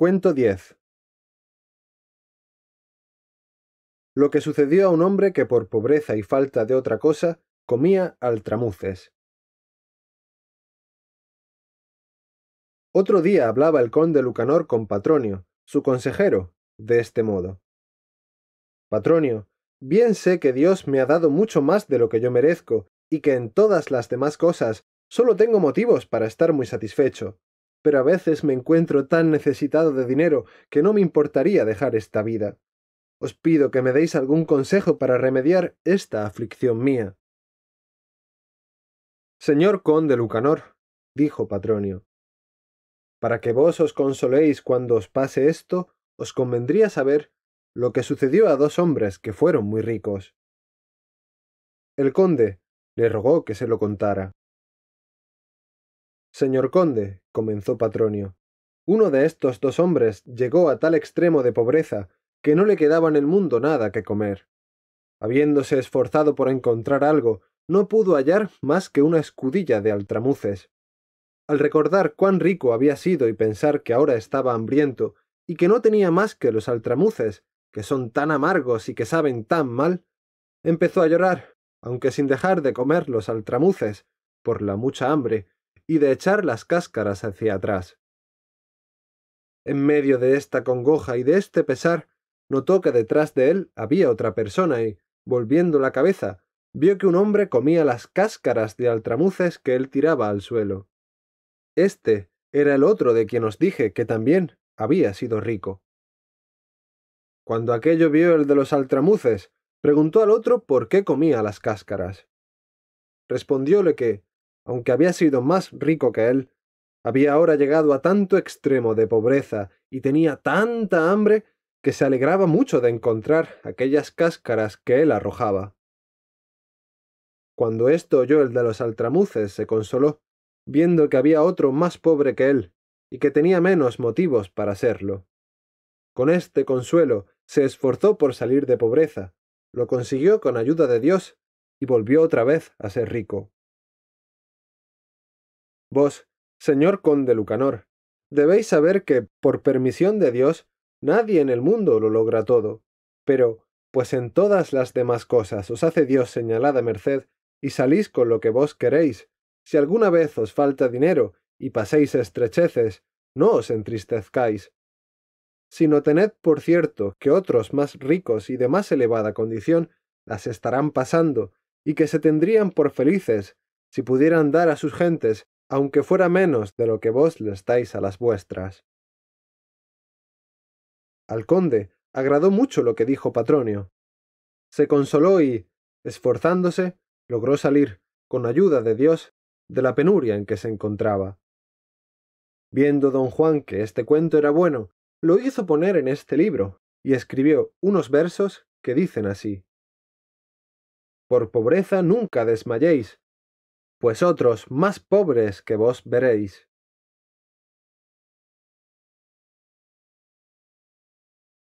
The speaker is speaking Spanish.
Cuento 10. Lo que sucedió a un hombre que por pobreza y falta de otra cosa comía altramuces. Otro día hablaba el conde Lucanor con Patronio, su consejero, de este modo. Patronio, bien sé que Dios me ha dado mucho más de lo que yo merezco, y que en todas las demás cosas solo tengo motivos para estar muy satisfecho, pero a veces me encuentro tan necesitado de dinero que no me importaría dejar esta vida. Os pido que me deis algún consejo para remediar esta aflicción mía. Señor conde Lucanor, dijo Patronio, para que vos os consoléis cuando os pase esto, os convendría saber lo que sucedió a dos hombres que fueron muy ricos. El conde le rogó que se lo contara. Señor conde, comenzó Patronio, uno de estos dos hombres llegó a tal extremo de pobreza que no le quedaba en el mundo nada que comer. Habiéndose esforzado por encontrar algo, no pudo hallar más que una escudilla de altramuces. Al recordar cuán rico había sido y pensar que ahora estaba hambriento y que no tenía más que los altramuces, que son tan amargos y que saben tan mal, empezó a llorar, aunque sin dejar de comer los altramuces, por la mucha hambre y de echar las cáscaras hacia atrás. En medio de esta congoja y de este pesar, notó que detrás de él había otra persona y, volviendo la cabeza, vio que un hombre comía las cáscaras de altramuces que él tiraba al suelo. Este era el otro de quien os dije que también había sido rico. Cuando aquello vio el de los altramuces, preguntó al otro por qué comía las cáscaras. Respondióle que, aunque había sido más rico que él, había ahora llegado a tanto extremo de pobreza y tenía tanta hambre que se alegraba mucho de encontrar aquellas cáscaras que él arrojaba. Cuando esto oyó el de los altramuces, se consoló, viendo que había otro más pobre que él, y que tenía menos motivos para serlo. Con este consuelo se esforzó por salir de pobreza, lo consiguió con ayuda de Dios, y volvió otra vez a ser rico. Vos, señor conde Lucanor, debéis saber que, por permisión de Dios, nadie en el mundo lo logra todo, pero, pues en todas las demás cosas os hace Dios señalada merced, y salís con lo que vos queréis. Si alguna vez os falta dinero y paséis estrecheces, no os entristezcáis, sino tened por cierto que otros más ricos y de más elevada condición las estarán pasando, y que se tendrían por felices si pudieran dar a sus gentes aunque fuera menos de lo que vos les dais a las vuestras. Al conde agradó mucho lo que dijo Patronio. Se consoló y, esforzándose, logró salir, con ayuda de Dios, de la penuria en que se encontraba. Viendo don Juan que este cuento era bueno, lo hizo poner en este libro, y escribió unos versos que dicen así. Por pobreza nunca desmayéis, pues otros más pobres que vos veréis.